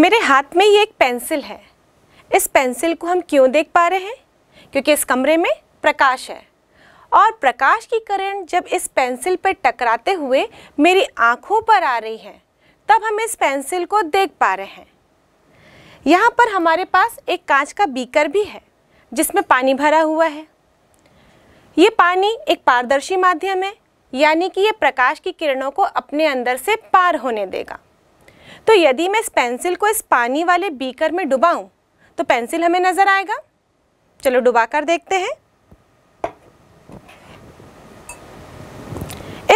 मेरे हाथ में ये एक पेंसिल है इस पेंसिल को हम क्यों देख पा रहे हैं क्योंकि इस कमरे में प्रकाश है और प्रकाश की करंट जब इस पेंसिल पर टकराते हुए मेरी आँखों पर आ रही है तब हम इस पेंसिल को देख पा रहे हैं यहाँ पर हमारे पास एक कांच का बीकर भी है जिसमें पानी भरा हुआ है ये पानी एक पारदर्शी माध्यम है यानी कि ये प्रकाश की किरणों को अपने अंदर से पार होने देगा तो यदि मैं इस पेंसिल को इस पानी वाले बीकर में डुबाऊं तो पेंसिल हमें नज़र आएगा चलो डुबा कर देखते हैं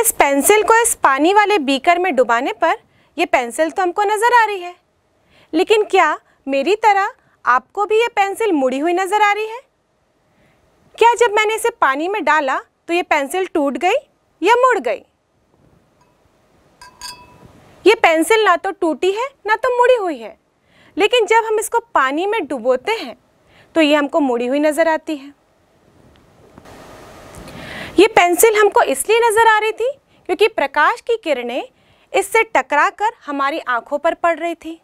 इस पेंसिल को इस पानी वाले बीकर में डुबाने पर यह पेंसिल तो हमको नज़र आ रही है लेकिन क्या मेरी तरह आपको भी ये पेंसिल मुड़ी हुई नज़र आ रही है क्या जब मैंने इसे पानी में डाला तो ये पेंसिल टूट गई या मुड़ गई ये पेंसिल ना तो टूटी है ना तो मुड़ी हुई है लेकिन जब हम इसको पानी में डुबोते हैं तो ये हमको मुड़ी हुई नज़र आती है ये पेंसिल हमको इसलिए नज़र आ रही थी क्योंकि प्रकाश की किरणें इससे टकरा कर हमारी आँखों पर पड़ रही थी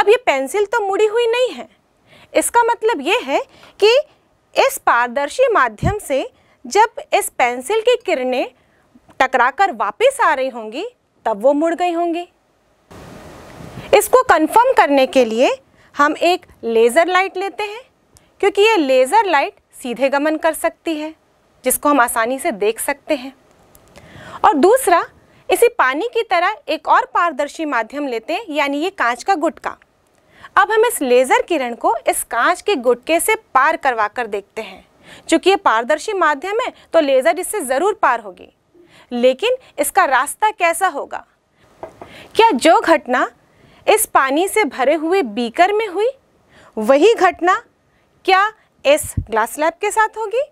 अब ये पेंसिल तो मुड़ी हुई नहीं है इसका मतलब ये है कि इस पारदर्शी माध्यम से जब इस पेंसिल की किरणें टकराकर वापस आ रही होंगी तब वो मुड़ गई होंगी इसको कंफर्म करने के लिए हम एक लेज़र लाइट लेते हैं क्योंकि ये लेज़र लाइट सीधे गमन कर सकती है जिसको हम आसानी से देख सकते हैं और दूसरा इसी पानी की तरह एक और पारदर्शी माध्यम लेते हैं यानी ये कांच का गुटका अब हम इस लेज़र किरण को इस कांच के गुटके से पार करवा कर देखते हैं चूँकि ये पारदर्शी माध्यम है तो लेज़र इससे ज़रूर पार होगी लेकिन इसका रास्ता कैसा होगा क्या जो घटना इस पानी से भरे हुए बीकर में हुई वही घटना क्या इस ग्लास लैब के साथ होगी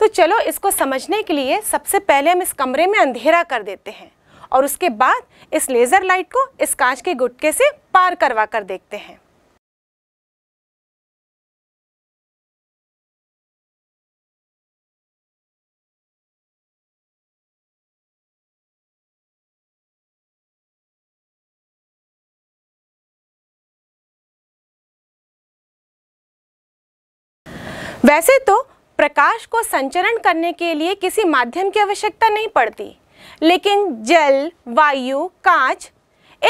तो चलो इसको समझने के लिए सबसे पहले हम इस कमरे में अंधेरा कर देते हैं और उसके बाद इस लेज़र लाइट को इस कांच के गुटके से पार करवा कर देखते हैं वैसे तो प्रकाश को संचरण करने के लिए किसी माध्यम की आवश्यकता नहीं पड़ती लेकिन जल वायु कांच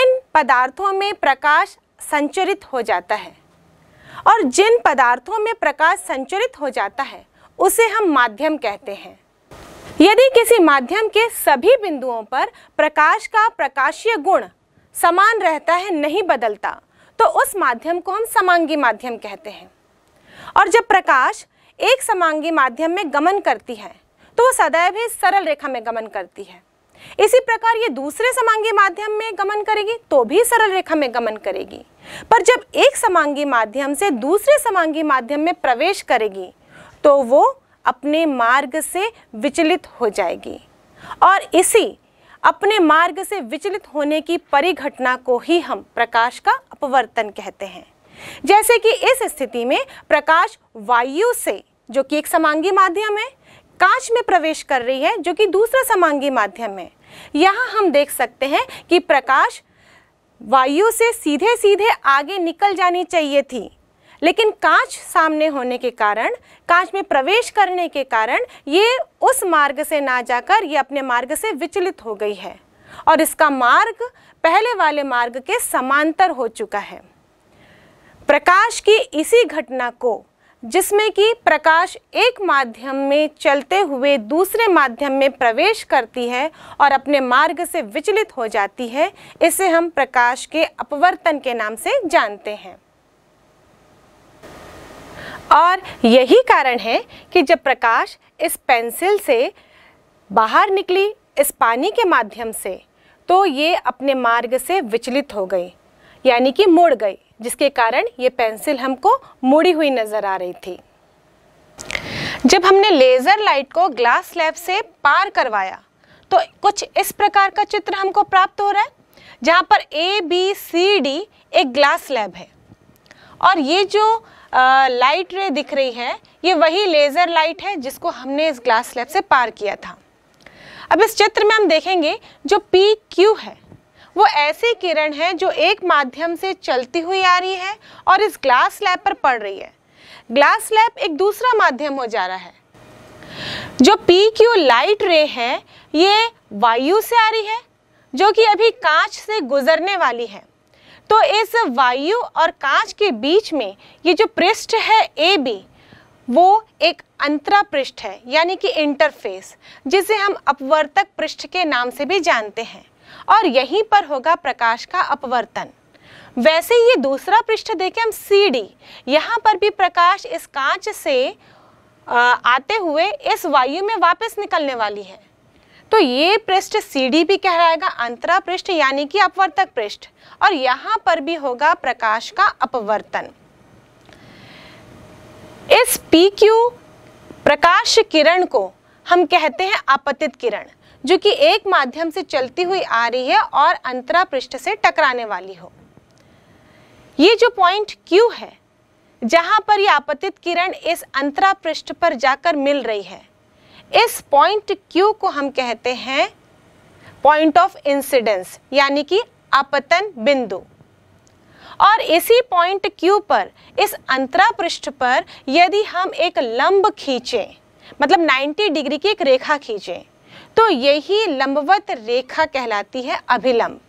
इन पदार्थों में प्रकाश संचरित हो जाता है और जिन पदार्थों में प्रकाश संचरित हो जाता है उसे हम माध्यम कहते हैं यदि किसी माध्यम के सभी बिंदुओं पर प्रकाश का प्रकाशीय गुण समान रहता है नहीं बदलता तो उस माध्यम को हम समांगी माध्यम कहते हैं और जब प्रकाश एक समांगी माध्यम में गमन करती है तो वह सदैव ही सरल रेखा में गमन करती है इसी प्रकार ये दूसरे समांगी माध्यम में गमन करेगी तो भी सरल रेखा में गमन करेगी पर जब एक समांगी माध्यम से दूसरे समांगी माध्यम में प्रवेश करेगी तो वो अपने मार्ग से विचलित हो जाएगी और इसी अपने मार्ग से विचलित होने की परिघटना को ही हम प्रकाश का अपवर्तन कहते हैं जैसे कि इस स्थिति में प्रकाश वायु से जो कि एक समांगी माध्यम है कांच में प्रवेश कर रही है जो कि दूसरा समांगी माध्यम है यहाँ हम देख सकते हैं कि प्रकाश वायु से सीधे सीधे आगे निकल जानी चाहिए थी लेकिन कांच सामने होने के कारण कांच में प्रवेश करने के कारण ये उस मार्ग से ना जाकर ये अपने मार्ग से विचलित हो गई है और इसका मार्ग पहले वाले मार्ग के समांतर हो चुका है प्रकाश की इसी घटना को जिसमें कि प्रकाश एक माध्यम में चलते हुए दूसरे माध्यम में प्रवेश करती है और अपने मार्ग से विचलित हो जाती है इसे हम प्रकाश के अपवर्तन के नाम से जानते हैं और यही कारण है कि जब प्रकाश इस पेंसिल से बाहर निकली इस पानी के माध्यम से तो ये अपने मार्ग से विचलित हो गई यानी कि मुड़ गई जिसके कारण ये पेंसिल हमको मुड़ी हुई नज़र आ रही थी जब हमने लेज़र लाइट को ग्लास स्लैब से पार करवाया तो कुछ इस प्रकार का चित्र हमको प्राप्त हो रहा है जहाँ पर ए बी सी डी एक ग्लास स्लैब है और ये जो आ, लाइट रे दिख रही है ये वही लेज़र लाइट है जिसको हमने इस ग्लास स्लैब से पार किया था अब इस चित्र में हम देखेंगे जो पी क्यू है वो ऐसी किरण है जो एक माध्यम से चलती हुई आ रही है और इस ग्लास स्लैब पर पड़ रही है ग्लास स्लैब एक दूसरा माध्यम हो जा रहा है जो पी क्यू लाइट रे है ये वायु से आ रही है जो कि अभी कांच से गुजरने वाली है तो इस वायु और कांच के बीच में ये जो पृष्ठ है ए बी वो एक अंतरा पृष्ठ है यानी कि इंटरफेस जिसे हम अपवर्तक पृष्ठ के नाम से भी जानते हैं और यहीं पर होगा प्रकाश का अपवर्तन वैसे ये दूसरा पृष्ठ देखें हम सी डी यहाँ पर भी प्रकाश इस कांच से आते हुए इस वायु में वापस निकलने वाली है तो ये पृष्ठ सी डी भी कहलाएगा अंतरा पृष्ठ यानी कि अपवर्तक पृष्ठ और यहाँ पर भी होगा प्रकाश का अपवर्तन इस पी क्यू प्रकाश किरण को हम कहते हैं आपतित किरण जो कि एक माध्यम से चलती हुई आ रही है और अंतरा पृष्ठ से टकराने वाली हो ये जो पॉइंट क्यू है जहां पर यह आपतित किरण इस अंतरा पृष्ठ पर जाकर मिल रही है इस पॉइंट क्यू को हम कहते हैं पॉइंट ऑफ इंसिडेंस यानी कि आपतन बिंदु और इसी पॉइंट क्यू पर इस अंतरा पृष्ठ पर यदि हम एक लंब खींचें मतलब 90 डिग्री की एक रेखा खींचें तो यही लंबवत रेखा कहलाती है अभिलंब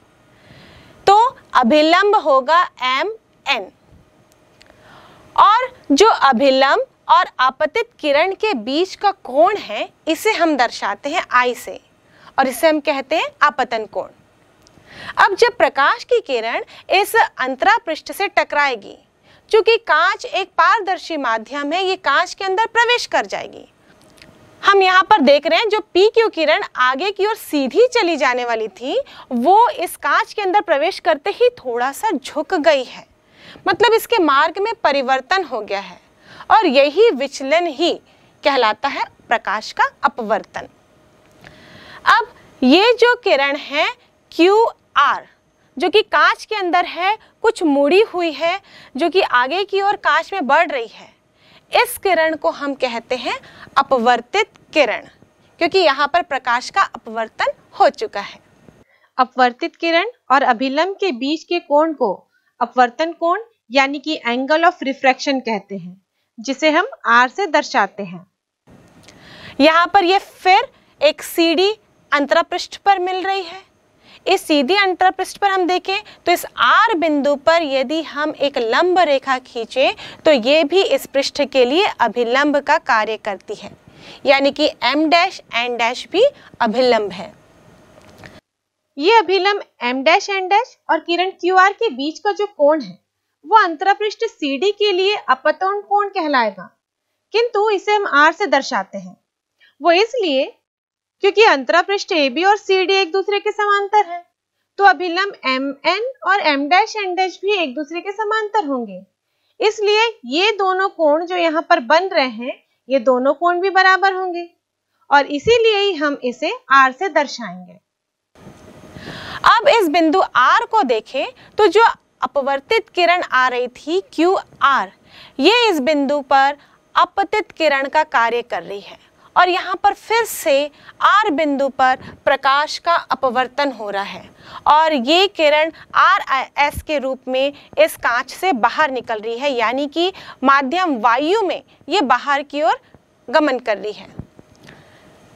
तो अभिलंब होगा एम एन और जो अभिलंब और आपतित किरण के बीच का कोण है इसे हम दर्शाते हैं आई से और इसे हम कहते हैं आपतन कोण अब जब प्रकाश की किरण इस अंतरा पृष्ठ से टकराएगी चूंकि कांच एक पारदर्शी माध्यम है ये कांच के अंदर प्रवेश कर जाएगी हम यहाँ पर देख रहे हैं जो पी क्यू किरण आगे की ओर सीधी चली जाने वाली थी वो इस कांच के अंदर प्रवेश करते ही थोड़ा सा झुक गई है मतलब इसके मार्ग में परिवर्तन हो गया है और यही विचलन ही कहलाता है प्रकाश का अपवर्तन अब ये जो किरण है क्यू आर जो कि कांच के अंदर है कुछ मुड़ी हुई है जो कि आगे की ओर कांच में बढ़ रही है इस किरण को हम कहते हैं अपवर्तित किरण क्योंकि यहाँ पर प्रकाश का अपवर्तन हो चुका है अपवर्तित किरण और अभिलंब के बीच के कोण को अपवर्तन कोण यानी कि एंगल ऑफ रिफ्रैक्शन कहते हैं जिसे हम आर से दर्शाते हैं यहाँ पर ये फिर एक सीढ़ी अंतरापृष्ठ पर मिल रही है इस सीधी अंतरपृष्ठ पर हम देखें तो इस आर बिंदु पर यदि हम एक लंब रेखा खींचें तो ये भी इस पृष्ठ के लिए अभिलंब का कार्य करती है यानी कि एम डैश एन डैश भी अभिलंब है ये अभिलंब एम डैश एन डैश और किरण क्यू आर के बीच का जो कोण है वो अंतरपृष्ठ सी डी के लिए अपतोन कोण कहलाएगा किंतु इसे हम आर से दर्शाते हैं वो इसलिए क्योंकि अंतरा पृष्ठ ए बी और सी डी एक दूसरे के समांतर है तो अभिलंब एम एन और एम डैश एन डैश भी एक दूसरे के समांतर होंगे इसलिए ये दोनों कोण जो यहाँ पर बन रहे हैं ये दोनों कोण भी बराबर होंगे और इसीलिए ही हम इसे आर से दर्शाएंगे अब इस बिंदु आर को देखें तो जो अपवर्तित किरण आ रही थी क्यू आर ये इस बिंदु पर अपतित किरण का कार्य कर रही है और यहाँ पर फिर से आर बिंदु पर प्रकाश का अपवर्तन हो रहा है और ये किरण आर एस के रूप में इस कांच से बाहर निकल रही है यानी कि माध्यम वायु में ये बाहर की ओर गमन कर रही है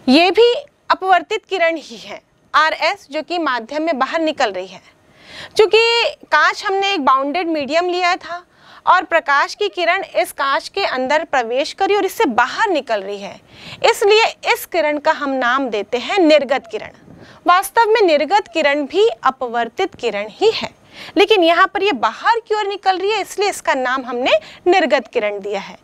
ये भी अपवर्तित किरण ही है आर एस जो कि माध्यम में बाहर निकल रही है चूँकि कांच हमने एक बाउंडेड मीडियम लिया था और प्रकाश की किरण इस कांच के अंदर प्रवेश करी और इससे बाहर निकल रही है इसलिए इस किरण का हम नाम देते हैं निर्गत किरण वास्तव में निर्गत किरण भी अपवर्तित किरण ही है लेकिन यहाँ पर ये बाहर की ओर निकल रही है इसलिए इसका नाम हमने निर्गत किरण दिया है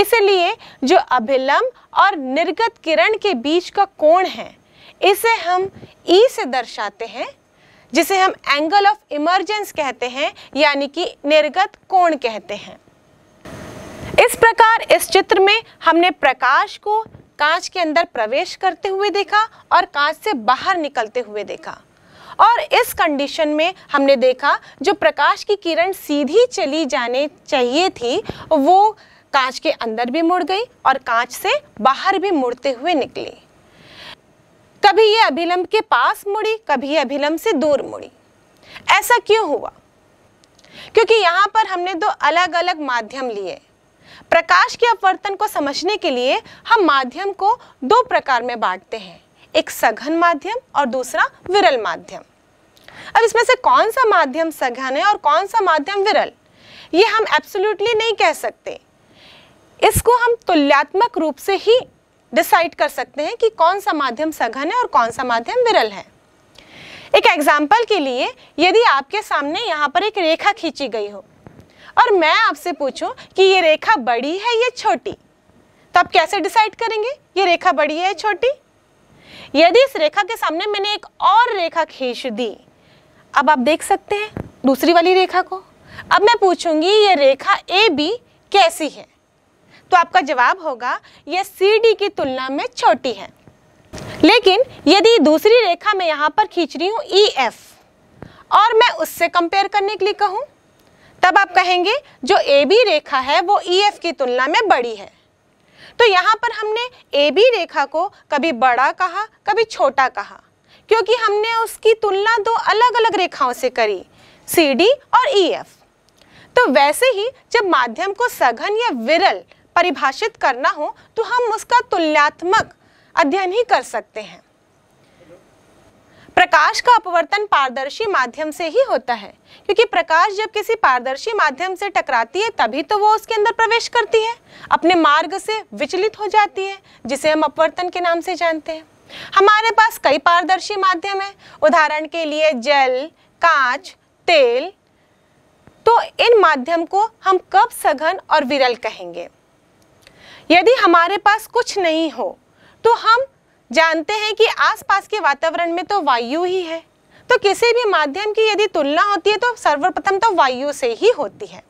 इसलिए जो अभिलंब और निर्गत किरण के बीच का कोण है इसे हम ई से दर्शाते हैं जिसे हम एंगल ऑफ इमरजेंस कहते हैं यानी कि निर्गत कोण कहते हैं इस प्रकार इस चित्र में हमने प्रकाश को कांच के अंदर प्रवेश करते हुए देखा और कांच से बाहर निकलते हुए देखा और इस कंडीशन में हमने देखा जो प्रकाश की किरण सीधी चली जाने चाहिए थी वो कांच के अंदर भी मुड़ गई और कांच से बाहर भी मुड़ते हुए निकली कभी ये अभिलंब के पास मुड़ी कभी अभिलंब से दूर मुड़ी ऐसा क्यों हुआ क्योंकि यहाँ पर हमने दो अलग अलग माध्यम लिए प्रकाश के अपवर्तन को समझने के लिए हम माध्यम को दो प्रकार में बांटते हैं एक सघन माध्यम और दूसरा विरल माध्यम अब इसमें से कौन सा माध्यम सघन है और कौन सा माध्यम विरल ये हम एब्सोल्युटली नहीं कह सकते इसको हम तुल्यात्मक रूप से ही डिसाइड कर सकते हैं कि कौन सा माध्यम सघन है और कौन सा माध्यम विरल है एक एग्जाम्पल के लिए यदि आपके सामने यहाँ पर एक रेखा खींची गई हो और मैं आपसे पूछूं कि ये रेखा बड़ी है ये छोटी तो आप कैसे डिसाइड करेंगे ये रेखा बड़ी है छोटी यदि इस रेखा के सामने मैंने एक और रेखा खींच दी अब आप देख सकते हैं दूसरी वाली रेखा को अब मैं पूछूंगी ये रेखा ए बी कैसी है तो आपका जवाब होगा यह सी डी की तुलना में छोटी है लेकिन यदि दूसरी रेखा मैं यहाँ पर खींच रही हूँ ई e एफ और मैं उससे कंपेयर करने के लिए कहूँ तब आप कहेंगे जो ए बी रेखा है वो ई e एफ की तुलना में बड़ी है तो यहाँ पर हमने ए बी रेखा को कभी बड़ा कहा कभी छोटा कहा क्योंकि हमने उसकी तुलना दो अलग अलग रेखाओं से करी सी डी और ई e एफ तो वैसे ही जब माध्यम को सघन या विरल परिभाषित करना हो तो हम उसका तुल्यात्मक अध्ययन ही कर सकते हैं प्रकाश का अपवर्तन पारदर्शी माध्यम से ही होता है क्योंकि प्रकाश जब किसी पारदर्शी माध्यम से टकराती है तभी तो वो उसके अंदर प्रवेश करती है अपने मार्ग से विचलित हो जाती है जिसे हम अपवर्तन के नाम से जानते हैं हमारे पास कई पारदर्शी माध्यम है उदाहरण के लिए जल कांच तेल तो इन माध्यम को हम कब सघन और विरल कहेंगे यदि हमारे पास कुछ नहीं हो तो हम जानते हैं कि आसपास के वातावरण में तो वायु ही है तो किसी भी माध्यम की यदि तुलना होती है तो सर्वप्रथम तो वायु से ही होती है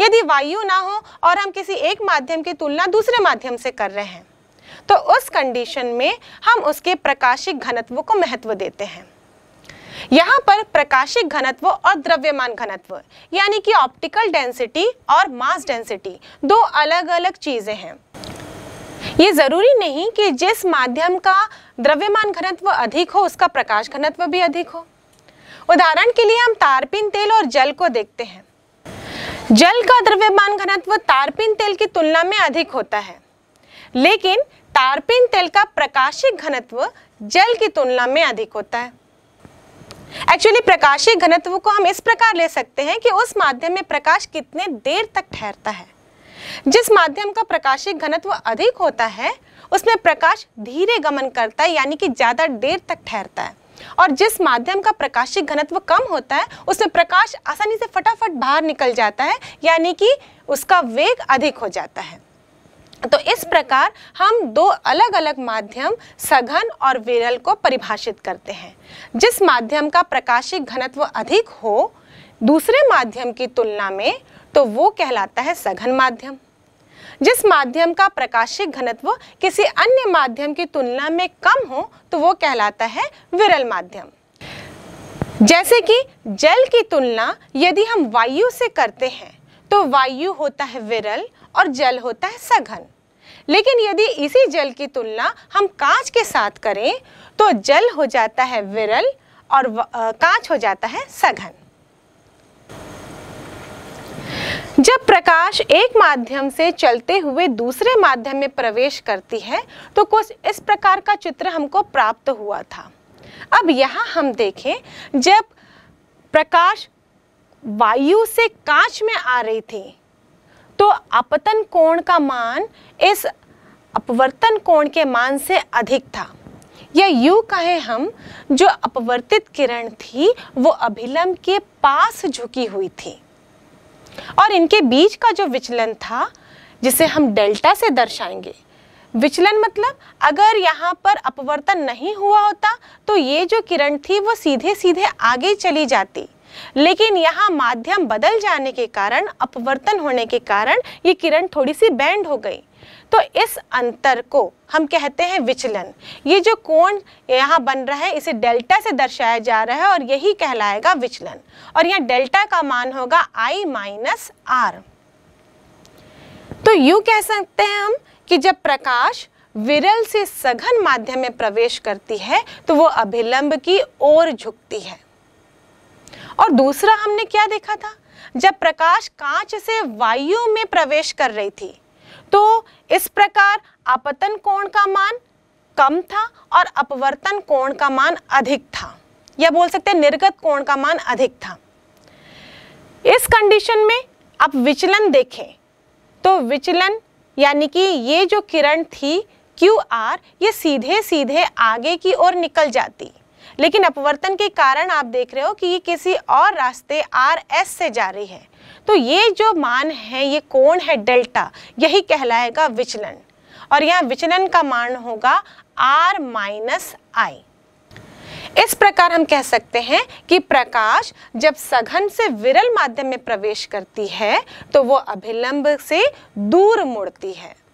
यदि वायु ना हो और हम किसी एक माध्यम की तुलना दूसरे माध्यम से कर रहे हैं तो उस कंडीशन में हम उसके प्रकाशिक घनत्व को महत्व देते हैं यहाँ पर प्रकाशिक घनत्व और द्रव्यमान घनत्व यानी कि ऑप्टिकल डेंसिटी और मास डेंसिटी दो अलग अलग चीज़ें हैं ये ज़रूरी नहीं कि जिस माध्यम का द्रव्यमान घनत्व अधिक हो उसका प्रकाश घनत्व भी अधिक हो उदाहरण के लिए हम तारपीन तेल और जल को देखते हैं जल का द्रव्यमान घनत्व तारपीन तेल की तुलना में अधिक होता है लेकिन तारपीन तेल का प्रकाशिक घनत्व जल की तुलना में अधिक होता है एक्चुअली प्रकाशीय घनत्व को हम इस प्रकार ले सकते हैं कि उस माध्यम में प्रकाश कितने देर तक ठहरता है जिस माध्यम का प्रकाशीय घनत्व अधिक होता है उसमें प्रकाश धीरे गमन करता है यानी कि ज़्यादा देर तक ठहरता है और जिस माध्यम का प्रकाशिक घनत्व कम होता है उसमें प्रकाश आसानी से फटाफट बाहर निकल जाता है यानी कि उसका वेग अधिक हो जाता है तो इस प्रकार हम दो अलग अलग माध्यम सघन और विरल को परिभाषित करते हैं जिस माध्यम का प्रकाशिक घनत्व अधिक हो दूसरे माध्यम की तुलना में तो वो कहलाता है सघन माध्यम जिस माध्यम का प्रकाशिक घनत्व किसी अन्य माध्यम की तुलना में कम हो तो वो कहलाता है विरल माध्यम जैसे कि जल की तुलना यदि हम वायु से करते हैं तो वायु होता है विरल और जल होता है सघन लेकिन यदि इसी जल की तुलना हम कांच के साथ करें तो जल हो जाता है विरल और कांच हो जाता है सघन जब प्रकाश एक माध्यम से चलते हुए दूसरे माध्यम में प्रवेश करती है तो कुछ इस प्रकार का चित्र हमको प्राप्त हुआ था अब यहाँ हम देखें जब प्रकाश वायु से कांच में आ रही थी तो अपतन कोण का मान इस अपवर्तन कोण के मान से अधिक था या यूँ कहें हम जो अपवर्तित किरण थी वो अभिलंब के पास झुकी हुई थी और इनके बीच का जो विचलन था जिसे हम डेल्टा से दर्शाएंगे विचलन मतलब अगर यहाँ पर अपवर्तन नहीं हुआ होता तो ये जो किरण थी वो सीधे सीधे आगे चली जाती लेकिन यहाँ माध्यम बदल जाने के कारण अपवर्तन होने के कारण ये किरण थोड़ी सी बैंड हो गई तो इस अंतर को हम कहते हैं विचलन ये जो कोण यहाँ बन रहा है इसे डेल्टा से दर्शाया जा रहा है और यही कहलाएगा विचलन और यहाँ डेल्टा का मान होगा आई माइनस आर तो यू कह सकते हैं हम कि जब प्रकाश विरल से सघन माध्यम में प्रवेश करती है तो वो अभिलंब की ओर झुकती है और दूसरा हमने क्या देखा था जब प्रकाश कांच से वायु में प्रवेश कर रही थी तो इस प्रकार अपतन कोण का मान कम था और अपवर्तन कोण का मान अधिक था या बोल सकते हैं निर्गत कोण का मान अधिक था इस कंडीशन में आप विचलन देखें तो विचलन यानी कि ये जो किरण थी क्यू आर ये सीधे सीधे आगे की ओर निकल जाती लेकिन अपवर्तन के कारण आप देख रहे हो कि ये किसी और रास्ते आर एस से जा रही है तो ये जो मान है ये कोण है डेल्टा यही कहलाएगा विचलन और यहाँ विचलन का मान होगा आर माइनस आई इस प्रकार हम कह सकते हैं कि प्रकाश जब सघन से विरल माध्यम में प्रवेश करती है तो वो अभिलंब से दूर मुड़ती है